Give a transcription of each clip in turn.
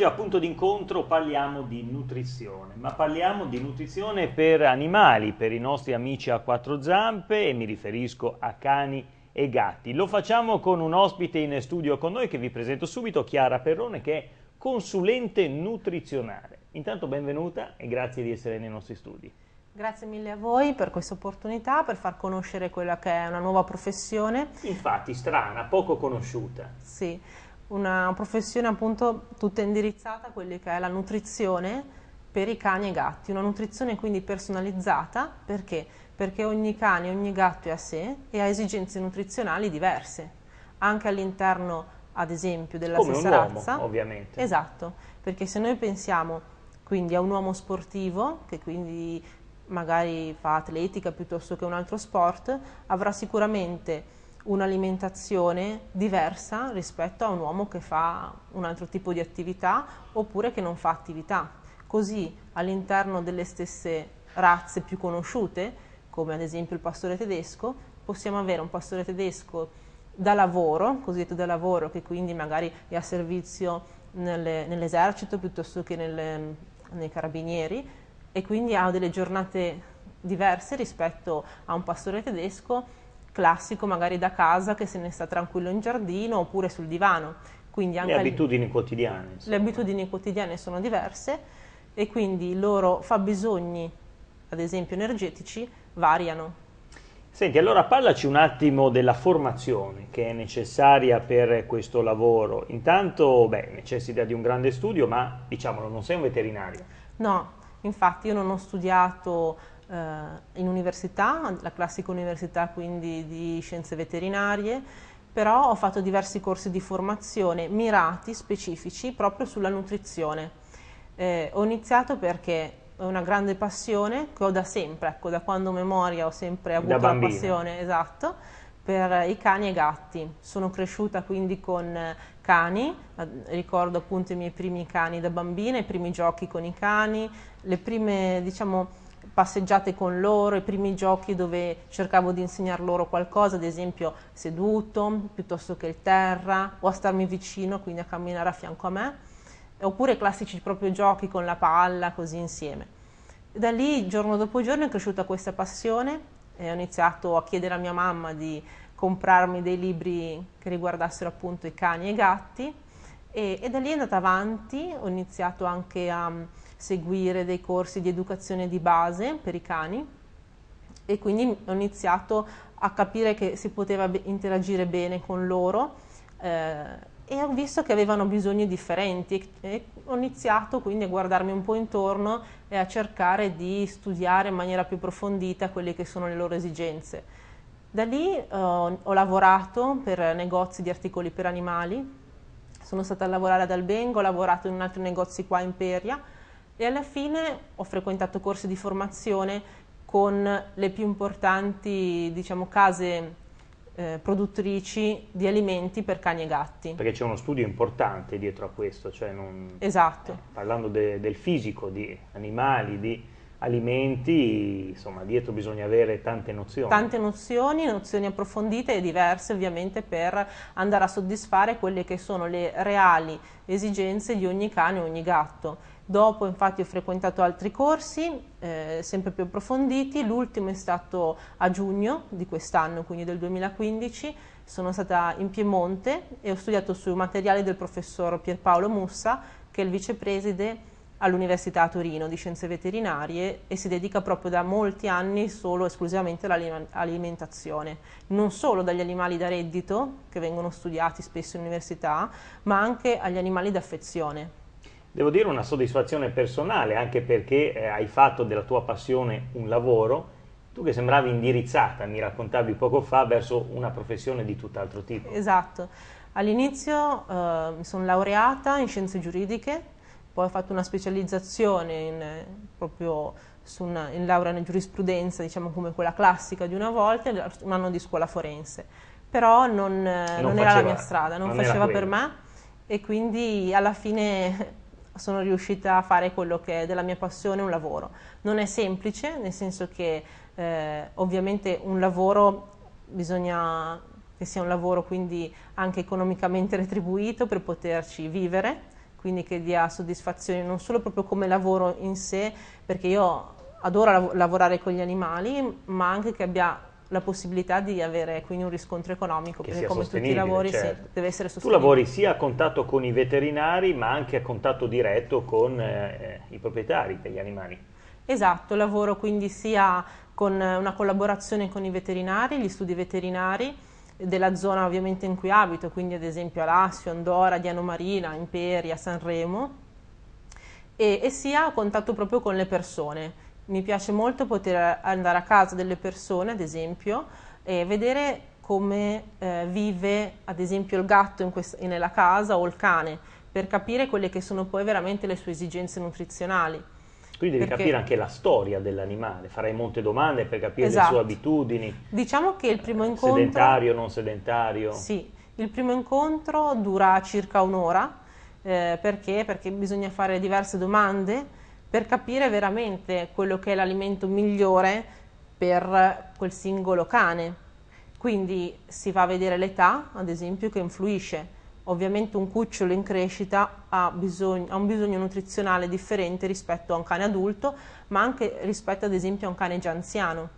Oggi appunto d'incontro parliamo di nutrizione, ma parliamo di nutrizione per animali, per i nostri amici a quattro zampe e mi riferisco a cani e gatti. Lo facciamo con un ospite in studio con noi che vi presento subito, Chiara Perrone, che è consulente nutrizionale. Intanto benvenuta e grazie di essere nei nostri studi. Grazie mille a voi per questa opportunità, per far conoscere quella che è una nuova professione. Infatti, strana, poco conosciuta. Sì, una professione appunto tutta indirizzata a quella che è la nutrizione per i cani e gatti, una nutrizione quindi personalizzata perché? Perché ogni cane, ogni gatto è a sé e ha esigenze nutrizionali diverse, anche all'interno ad esempio della Come stessa uomo, razza. ovviamente. Esatto, perché se noi pensiamo quindi a un uomo sportivo che quindi magari fa atletica piuttosto che un altro sport, avrà sicuramente un'alimentazione diversa rispetto a un uomo che fa un altro tipo di attività oppure che non fa attività. Così all'interno delle stesse razze più conosciute, come ad esempio il pastore tedesco, possiamo avere un pastore tedesco da lavoro, cosiddetto da lavoro, che quindi magari è a servizio nelle, nell'esercito piuttosto che nelle, nei carabinieri e quindi ha delle giornate diverse rispetto a un pastore tedesco classico magari da casa che se ne sta tranquillo in giardino oppure sul divano. Quindi anche le abitudini lì, quotidiane. Insomma. Le abitudini quotidiane sono diverse e quindi i loro fabbisogni, ad esempio energetici, variano. Senti, allora parlaci un attimo della formazione che è necessaria per questo lavoro. Intanto, beh, necessita di un grande studio, ma diciamolo, non sei un veterinario. No, infatti io non ho studiato eh, in università, la classica università quindi di scienze veterinarie, però ho fatto diversi corsi di formazione mirati, specifici, proprio sulla nutrizione. Eh, ho iniziato perché è una grande passione che ho da sempre, ecco, da quando memoria ho sempre avuto la passione, esatto, per i cani e i gatti. Sono cresciuta quindi con eh, cani, ricordo appunto i miei primi cani da bambina, i primi giochi con i cani, le prime, diciamo, passeggiate con loro, i primi giochi dove cercavo di insegnar loro qualcosa, ad esempio seduto piuttosto che il terra o a starmi vicino, quindi a camminare a fianco a me, oppure classici proprio giochi con la palla, così insieme. Da lì, giorno dopo giorno, è cresciuta questa passione e ho iniziato a chiedere a mia mamma di comprarmi dei libri che riguardassero appunto i cani e i gatti e, e da lì è andata avanti, ho iniziato anche a seguire dei corsi di educazione di base per i cani e quindi ho iniziato a capire che si poteva interagire bene con loro eh, e ho visto che avevano bisogni differenti e ho iniziato quindi a guardarmi un po' intorno e a cercare di studiare in maniera più approfondita quelle che sono le loro esigenze. Da lì eh, ho lavorato per negozi di articoli per animali, sono stata a lavorare ad Albengo, ho lavorato in un altro negozio qua in Peria. E alla fine ho frequentato corsi di formazione con le più importanti diciamo, case eh, produttrici di alimenti per cani e gatti. Perché c'è uno studio importante dietro a questo, cioè non... esatto. eh, parlando de, del fisico di animali, di alimenti, insomma dietro bisogna avere tante nozioni. Tante nozioni, nozioni approfondite e diverse ovviamente per andare a soddisfare quelle che sono le reali esigenze di ogni cane e ogni gatto. Dopo infatti ho frequentato altri corsi, eh, sempre più approfonditi, l'ultimo è stato a giugno di quest'anno, quindi del 2015, sono stata in Piemonte e ho studiato su materiali del professor Pierpaolo Mussa, che è il vicepreside all'Università a Torino di Scienze Veterinarie e si dedica proprio da molti anni solo esclusivamente all'alimentazione, non solo dagli animali da reddito che vengono studiati spesso in università, ma anche agli animali d'affezione. Devo dire una soddisfazione personale anche perché eh, hai fatto della tua passione un lavoro tu che sembravi indirizzata, mi raccontavi poco fa, verso una professione di tutt'altro tipo. Esatto. All'inizio eh, mi sono laureata in scienze giuridiche poi ho fatto una specializzazione in, proprio una, in laurea in giurisprudenza, diciamo come quella classica di una volta, un anno di scuola forense. Però non, non, non faceva, era la mia strada, non, non faceva per me e quindi alla fine sono riuscita a fare quello che è della mia passione un lavoro. Non è semplice, nel senso che eh, ovviamente un lavoro bisogna che sia un lavoro quindi anche economicamente retribuito per poterci vivere quindi che dia soddisfazione non solo proprio come lavoro in sé, perché io adoro lav- lavorare con gli animali, ma anche che abbia la possibilità di avere quindi un riscontro economico, che perché come tutti i lavori certo. sì, deve essere sostenibile. Tu lavori sia a contatto con i veterinari, ma anche a contatto diretto con eh, i proprietari degli animali. Esatto, lavoro quindi sia con una collaborazione con i veterinari, gli studi veterinari, della zona ovviamente in cui abito, quindi ad esempio Alassio, Andorra, Diano Marina, Imperia, Sanremo, e, e sia a contatto proprio con le persone. Mi piace molto poter andare a casa delle persone, ad esempio, e vedere come eh, vive ad esempio il gatto quest- nella casa o il cane, per capire quelle che sono poi veramente le sue esigenze nutrizionali quindi devi Perché... capire anche la storia dell'animale, farai molte domande per capire esatto. le sue esatto. abitudini. Diciamo che il primo incontro... Sedentario, non sedentario. Sì, il primo incontro dura circa un'ora. Eh, perché? Perché bisogna fare diverse domande per capire veramente quello che è l'alimento migliore per quel singolo cane. Quindi si va a vedere l'età, ad esempio, che influisce Ovviamente un cucciolo in crescita ha, bisogno, ha, un bisogno nutrizionale differente rispetto a un cane adulto, ma anche rispetto ad esempio a un cane già anziano.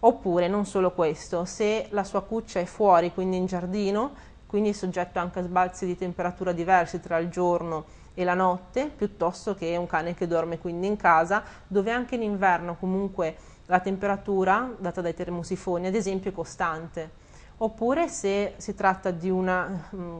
Oppure non solo questo, se la sua cuccia è fuori, quindi in giardino, quindi è soggetto anche a sbalzi di temperatura diversi tra il giorno e la notte, piuttosto che un cane che dorme quindi in casa, dove anche in inverno comunque la temperatura data dai termosifoni, ad esempio, è costante. Oppure se si tratta di una mh, mm,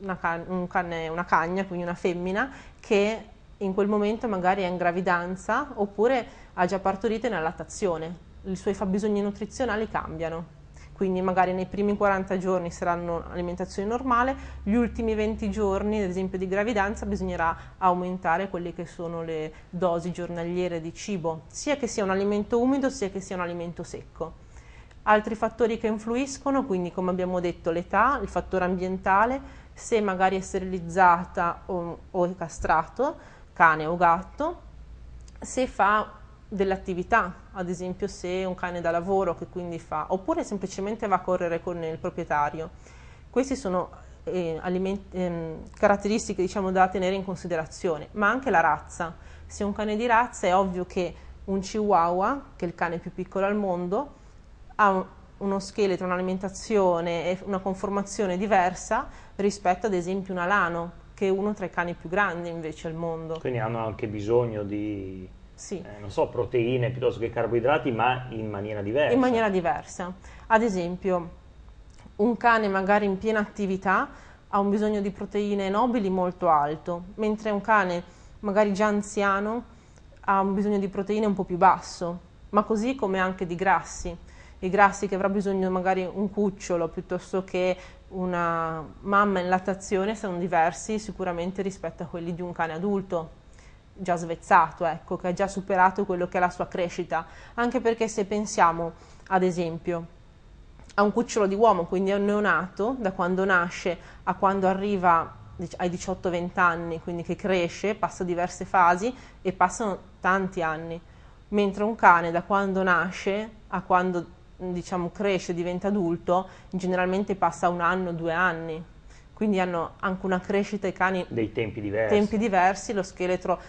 una, can un canne, una cagna, quindi una femmina, che in quel momento magari è in gravidanza oppure ha già partorito in allattazione, i suoi fabbisogni nutrizionali cambiano. Quindi magari nei primi 40 giorni saranno alimentazione normale, gli ultimi 20 giorni, ad esempio di gravidanza, bisognerà aumentare quelle che sono le dosi giornaliere di cibo, sia che sia un alimento umido sia che sia un alimento secco. Altri fattori che influiscono, quindi come abbiamo detto l'età, il fattore ambientale, se magari è sterilizzata o, o castrato, cane o gatto, se fa dell'attività, ad esempio se è un cane da lavoro che quindi fa, oppure semplicemente va a correre con il proprietario. Queste sono eh, aliment- ehm, caratteristiche diciamo, da tenere in considerazione, ma anche la razza. Se è un cane di razza è ovvio che un chihuahua, che è il cane più piccolo al mondo, ha uno scheletro, un'alimentazione e una conformazione diversa rispetto ad esempio un alano, che è uno tra i cani più grandi invece al mondo. Quindi hanno anche bisogno di sì. eh, non so, proteine piuttosto che carboidrati, ma in maniera diversa. In maniera diversa. Ad esempio, un cane magari in piena attività ha un bisogno di proteine nobili molto alto, mentre un cane magari già anziano ha un bisogno di proteine un po' più basso, ma così come anche di grassi i grassi che avrà bisogno magari un cucciolo piuttosto che una mamma in lattazione sono diversi sicuramente rispetto a quelli di un cane adulto già svezzato, ecco, che ha già superato quello che è la sua crescita, anche perché se pensiamo, ad esempio, a un cucciolo di uomo, quindi a un neonato, da quando nasce a quando arriva ai 18-20 anni, quindi che cresce, passa diverse fasi e passano tanti anni, mentre un cane da quando nasce a quando diciamo, cresce, diventa adulto, generalmente passa un anno, due anni. Quindi hanno anche una crescita i cani... Dei tempi diversi. Tempi diversi, lo scheletro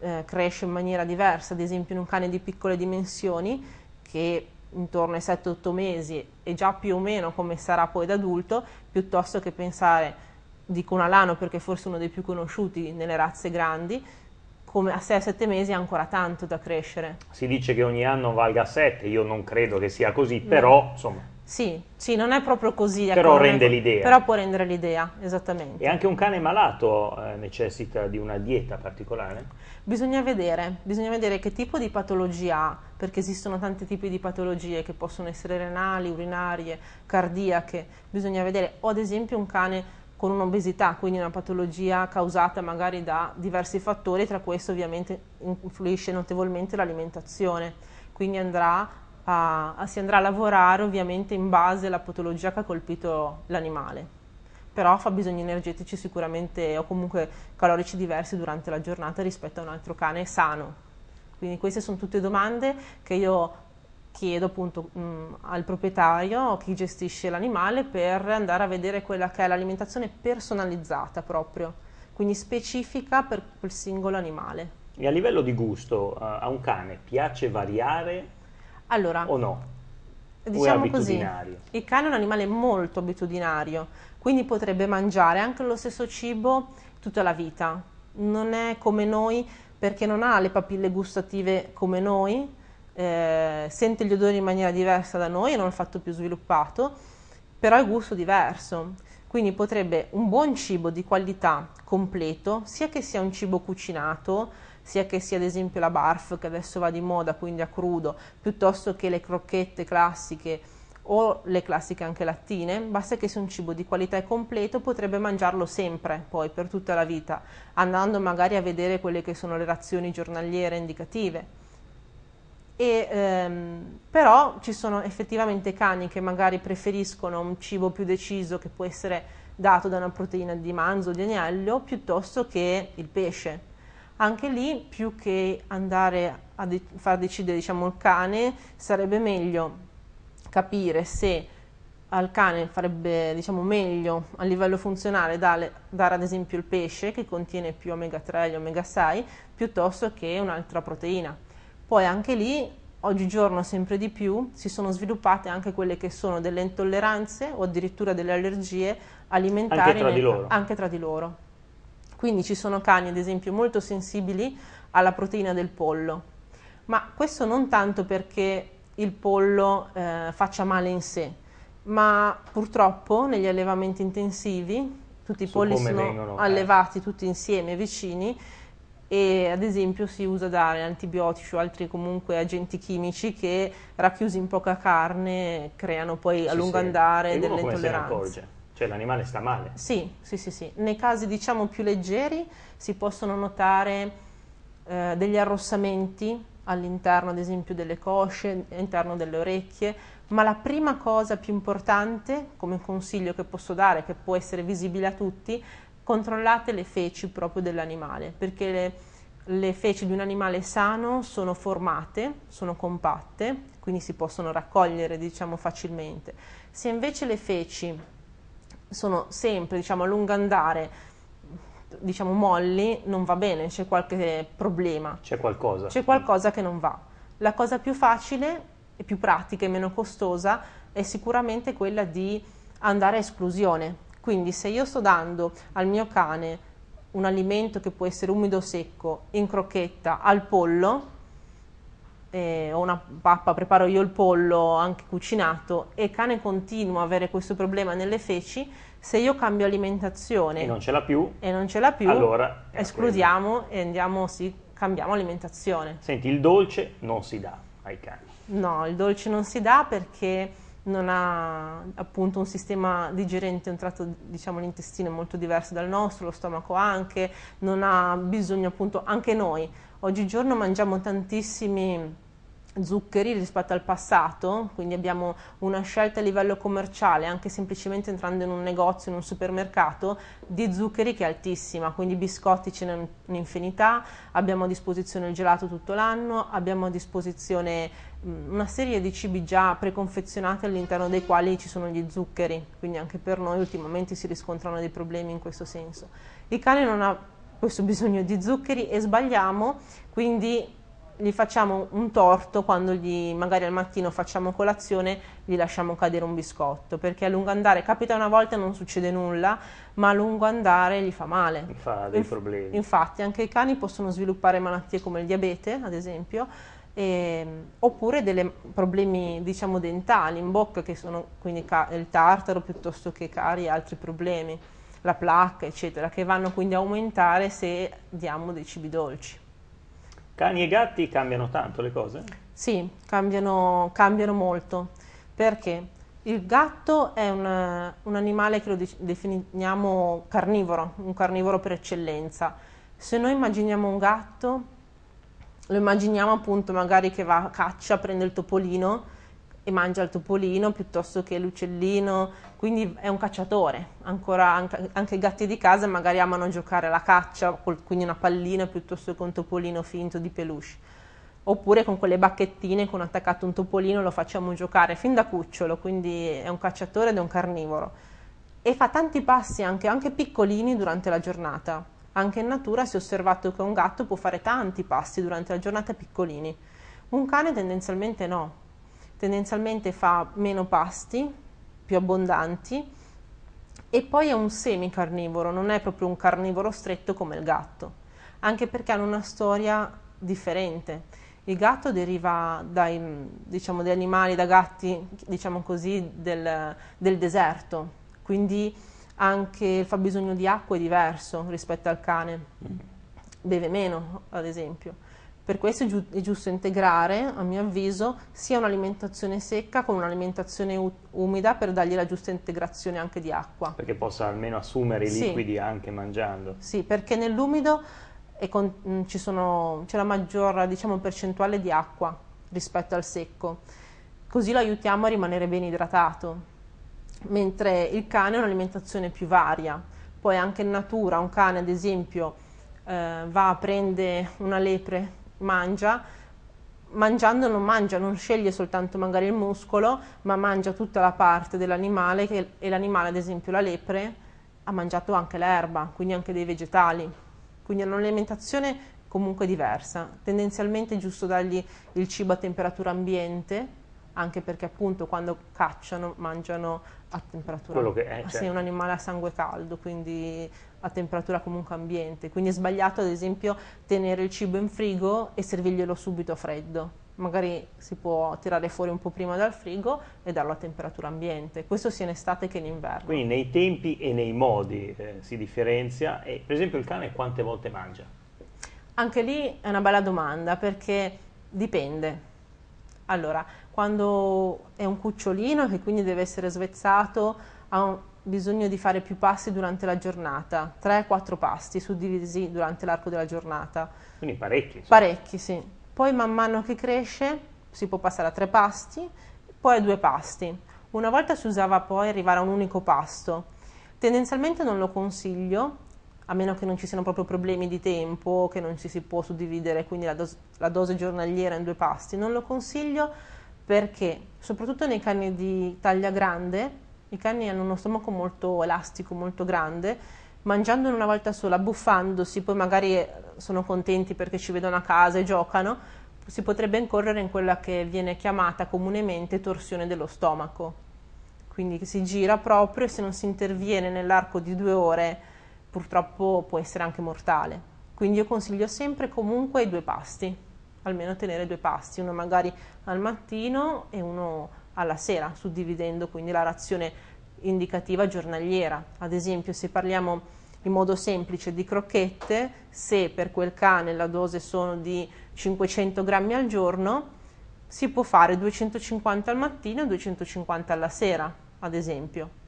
eh, cresce in maniera diversa, ad esempio in un cane di piccole dimensioni che intorno ai 7-8 mesi è già più o meno come sarà poi da adulto, piuttosto che pensare, dico un alano perché è forse uno dei più conosciuti nelle razze grandi, come a 6-7 mesi ha ancora tanto da crescere. Si dice che ogni anno valga 7, io non credo che sia così, no. insomma... Sì, sì, non è proprio così. Però rende l'idea. Però può rendere l'idea, esattamente. E anche un cane malato eh, necessita di una dieta particolare? Bisogna vedere, bisogna vedere che tipo di patologia ha, perché esistono tanti tipi di patologie che possono essere renali, urinarie, cardiache. Bisogna vedere, o ad esempio un cane con un'obesità, quindi una patologia causata magari da diversi fattori, tra questo ovviamente influisce notevolmente l'alimentazione, quindi andrà a, a, si andrà a lavorare ovviamente in base alla patologia che ha colpito l'animale però fa bisogni energetici sicuramente o comunque calorici diversi durante la giornata rispetto a un altro cane sano. Quindi queste sono tutte domande che io chiedo appunto mh, mm, al proprietario chi gestisce l'animale per andare a vedere quella che è l'alimentazione personalizzata proprio, quindi specifica per quel singolo animale. E a livello di gusto uh, a un cane piace variare allora, o no? Diciamo o così, il cane è un animale molto abitudinario, quindi potrebbe mangiare anche lo stesso cibo tutta la vita. Non è come noi perché non ha le papille gustative come noi, eh, sente gli odori in maniera diversa da noi, non il fatto più sviluppato, però il gusto diverso. Quindi potrebbe un buon cibo di qualità completo, sia che sia un cibo cucinato, sia che sia ad esempio la barf che adesso va di moda, quindi a crudo, piuttosto che le crocchette classiche o le classiche anche lattine, basta che sia un cibo di qualità e completo, potrebbe mangiarlo sempre, poi per tutta la vita, andando magari a vedere quelle che sono le razioni giornaliere indicative e, ehm, però ci sono effettivamente cani che magari preferiscono un cibo più deciso che può essere dato da una proteina di manzo o di agnello piuttosto che il pesce. Anche lì, più che andare a de- far decidere diciamo, il cane, sarebbe meglio capire se al cane farebbe diciamo, meglio a livello funzionale dare, dare, ad esempio il pesce che contiene più omega 3 e omega 6 piuttosto che un'altra proteina poi anche lì, oggigiorno sempre di più, si sono sviluppate anche quelle che sono delle intolleranze o addirittura delle allergie alimentari anche tra, nel, di, loro. Anche tra di loro. Quindi ci sono cani, ad esempio, molto sensibili alla proteina del pollo. Ma questo non tanto perché il pollo eh, faccia male in sé, ma purtroppo negli allevamenti intensivi tutti i polli sono vengono, eh. allevati eh. tutti insieme, vicini, e ad esempio si usa dare antibiotici o altri comunque agenti chimici che racchiusi in poca carne creano poi sì, a lungo sì. andare delle intolleranze. Cioè l'animale sta male? Sì, sì, sì, sì. Nei casi diciamo più leggeri si possono notare eh, degli arrossamenti all'interno ad esempio delle cosce, all'interno delle orecchie, ma la prima cosa più importante come consiglio che posso dare, che può essere visibile a tutti, controllate le feci proprio dell'animale, perché le, le feci di un animale sano sono formate, sono compatte, quindi si possono raccogliere diciamo, facilmente. Se invece le feci sono sempre diciamo, a lungo andare diciamo molli non va bene, c'è qualche problema. C'è qualcosa. C'è qualcosa che non va. La cosa più facile e più pratica e meno costosa è sicuramente quella di andare a esclusione, quindi se io sto dando al mio cane un alimento che può essere umido o secco in crocchetta al pollo, ho eh, una pappa, preparo io il pollo anche cucinato e il cane continua a avere questo problema nelle feci, se io cambio alimentazione e non ce l'ha più, e non ce l'ha più allora escludiamo e andiamo, sì, cambiamo alimentazione. Senti, il dolce non si dà ai cani. No, il dolce non si dà perché non ha appunto un sistema digerente, un tratto diciamo l'intestino è molto diverso dal nostro, lo stomaco anche, non ha bisogno appunto anche noi. Oggigiorno mangiamo tantissimi zuccheri rispetto al passato, quindi abbiamo una scelta a livello commerciale, anche semplicemente entrando in un negozio, in un supermercato, di zuccheri che è altissima, quindi biscotti ce n'è un'infinità, abbiamo a disposizione il gelato tutto l'anno, abbiamo a disposizione Mm, una serie di cibi già preconfezionati all'interno dei quali ci sono gli zuccheri, quindi anche per noi ultimamente si riscontrano dei problemi in questo senso. Il cane non ha questo bisogno di zuccheri e sbagliamo, quindi gli facciamo un torto quando gli, magari al mattino facciamo colazione, gli lasciamo cadere un biscotto, perché a lungo andare capita una volta e non succede nulla, ma a lungo andare gli fa male. Gli Fa dei problemi. Infatti anche i cani possono sviluppare malattie come il diabete, ad esempio, eh, oppure dei problemi diciamo dentali in bocca che sono quindi ca- il tartaro piuttosto che cari e altri problemi, la placca eccetera, che vanno quindi a aumentare se diamo dei cibi dolci. Cani e gatti cambiano tanto le cose? Sì, cambiano, cambiano molto. Perché? Il gatto è un, un, animale che lo definiamo carnivoro, un carnivoro per eccellenza. Se noi immaginiamo un gatto lo immaginiamo appunto magari che va a caccia, prende il topolino e mangia il topolino piuttosto che l'uccellino, quindi è un cacciatore. Ancora anche, anche i gatti di casa magari amano giocare alla caccia, col, quindi una pallina piuttosto che un topolino finto di peluche. Oppure con quelle bacchettine con attaccato un topolino lo facciamo giocare fin da cucciolo, quindi è un cacciatore ed è un carnivoro. E fa tanti passi anche, anche piccolini durante la giornata anche in natura si è osservato che un gatto può fare tanti passi durante la giornata piccolini. Un cane tendenzialmente no. Tendenzialmente fa meno pasti, più abbondanti e poi è un semicarnivoro, non è proprio un carnivoro stretto come il gatto, anche perché hanno una storia differente. Il gatto deriva dai, diciamo, da animali, da gatti, diciamo così, del, del deserto, quindi anche il fabbisogno di acqua è diverso rispetto al cane, beve meno ad esempio. Per questo è, giu- è giusto integrare, a mio avviso, sia un'alimentazione secca con un'alimentazione u- umida per dargli la giusta integrazione anche di acqua. Perché possa almeno assumere i liquidi sì. anche mangiando. Sì, perché nell'umido con, mh, mm, sono, c'è la maggior diciamo, percentuale di acqua rispetto al secco. Così lo aiutiamo a rimanere ben idratato mentre il cane ha un'alimentazione più varia. Poi anche in natura un cane ad esempio eh, va a prendere una lepre, mangia, mangiando non mangia, non sceglie soltanto magari il muscolo, ma mangia tutta la parte dell'animale che, e l'animale ad esempio la lepre ha mangiato anche l'erba, quindi anche dei vegetali. Quindi hanno un'alimentazione comunque diversa. Tendenzialmente è giusto dargli il cibo a temperatura ambiente anche perché appunto quando cacciano mangiano a temperatura, Quello che è, ah, certo. sì, un animale a sangue caldo, quindi a temperatura comunque ambiente, quindi è sbagliato ad esempio tenere il cibo in frigo e servirglielo subito a freddo, magari si può tirare fuori un po' prima dal frigo e darlo a temperatura ambiente, questo sia in estate che in inverno. Quindi nei tempi e nei modi eh, si differenzia e per esempio il cane quante volte mangia? Anche lì è una bella domanda perché dipende. Allora, quando è un cucciolino che quindi deve essere svezzato ha bisogno di fare più passi durante la giornata, 3-4 passi suddivisi durante l'arco della giornata. Quindi parecchi. Insomma. Parecchi, sì. Poi man mano che cresce si può passare a 3 pasti, poi a 2 pasti. Una volta si usava poi arrivare a un unico pasto. Tendenzialmente non lo consiglio, a meno che non ci siano proprio problemi di tempo, che non ci si può suddividere quindi la, dos- la dose giornaliera in due pasti. Non lo consiglio perché soprattutto nei cani di taglia grande, i cani hanno uno stomaco molto elastico, molto grande, mangiandone una volta sola, buffandosi, poi magari eh, sono contenti perché ci vedono a casa e giocano, si potrebbe incorrere in quella che viene chiamata comunemente torsione dello stomaco. Quindi si gira proprio e se non si interviene nell'arco di due ore purtroppo può essere anche mortale. Quindi io consiglio sempre comunque i due pasti almeno tenere due pasti, uno magari al mattino e uno alla sera, suddividendo quindi la razione indicativa giornaliera. Ad esempio, se parliamo in modo semplice di crocchette, se per quel cane la dose sono di 500 grammi al giorno, si può fare 250 al mattino e 250 alla sera, ad esempio.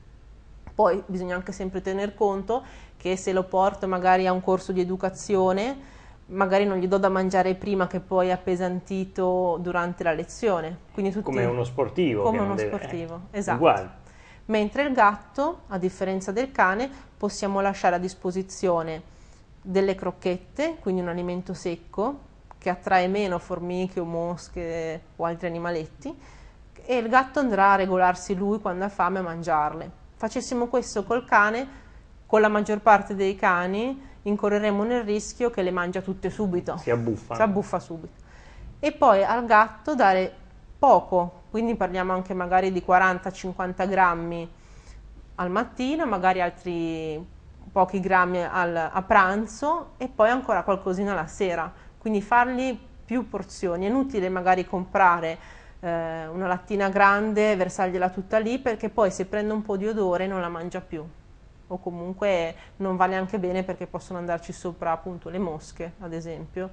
Poi bisogna anche sempre tener conto che se lo porto magari a un corso di educazione, magari non gli do da mangiare prima che poi è appesantito durante la lezione. Tutti, come uno sportivo. Come uno deve, sportivo, eh, esatto. Uguale. Mentre il gatto, a differenza del cane, possiamo lasciare a disposizione delle crocchette, quindi un alimento secco che attrae meno formiche o mosche o altri animaletti e il gatto andrà a regolarsi lui quando ha fame a mangiarle. Facessimo questo col cane, con la maggior parte dei cani incorreremo nel rischio che le mangia tutte subito. Si abbuffa. Si abbuffa subito. E poi al gatto dare poco, quindi parliamo anche magari di 40-50 grammi al mattino, magari altri pochi grammi al, a pranzo e poi ancora qualcosina la sera. Quindi fargli più porzioni. È inutile magari comprare eh, una lattina grande, versargliela tutta lì, perché poi se prende un po' di odore non la mangia più o comunque non va neanche bene perché possono andarci sopra appunto le mosche, ad esempio,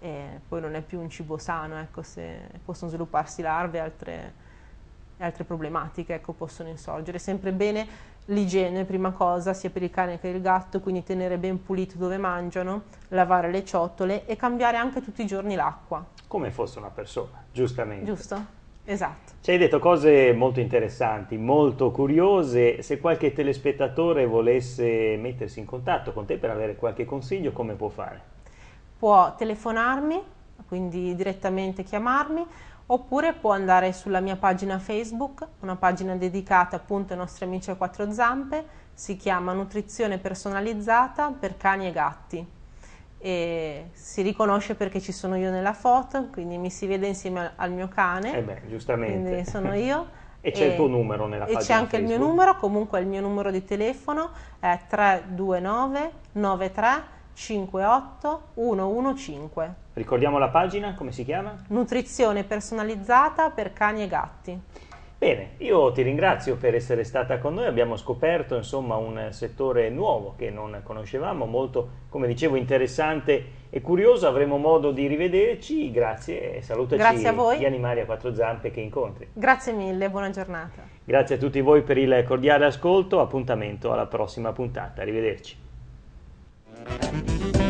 e poi non è più un cibo sano, ecco, se possono svilupparsi larve e altre, altre, problematiche ecco, possono insorgere. Sempre bene l'igiene, prima cosa, sia per il cane che per il gatto, quindi tenere ben pulito dove mangiano, lavare le ciotole e cambiare anche tutti i giorni l'acqua. Come fosse una persona, giustamente. Giusto. Esatto. Ci hai detto cose molto interessanti, molto curiose. Se qualche telespettatore volesse mettersi in contatto con te per avere qualche consiglio, come può fare? Può telefonarmi, quindi direttamente chiamarmi, oppure può andare sulla mia pagina Facebook, una pagina dedicata appunto ai nostri amici a quattro zampe, si chiama Nutrizione personalizzata per cani e gatti e si riconosce perché ci sono io nella foto, quindi mi si vede insieme al mio cane. Eh beh, giustamente. Quindi sono io. e c'è e, il tuo numero nella foto. E c'è anche Facebook. il mio numero, comunque il mio numero di telefono è 329 93 58 115. Ricordiamo la pagina, come si chiama? Nutrizione personalizzata per cani e gatti. Bene, io ti ringrazio per essere stata con noi, abbiamo scoperto insomma, un settore nuovo che non conoscevamo, molto, come dicevo, interessante e curioso, avremo modo di rivederci, grazie e salutaci grazie a voi. gli animali a quattro zampe che incontri. Grazie mille, buona giornata. Grazie a tutti voi per il cordiale ascolto, appuntamento alla prossima puntata, arrivederci.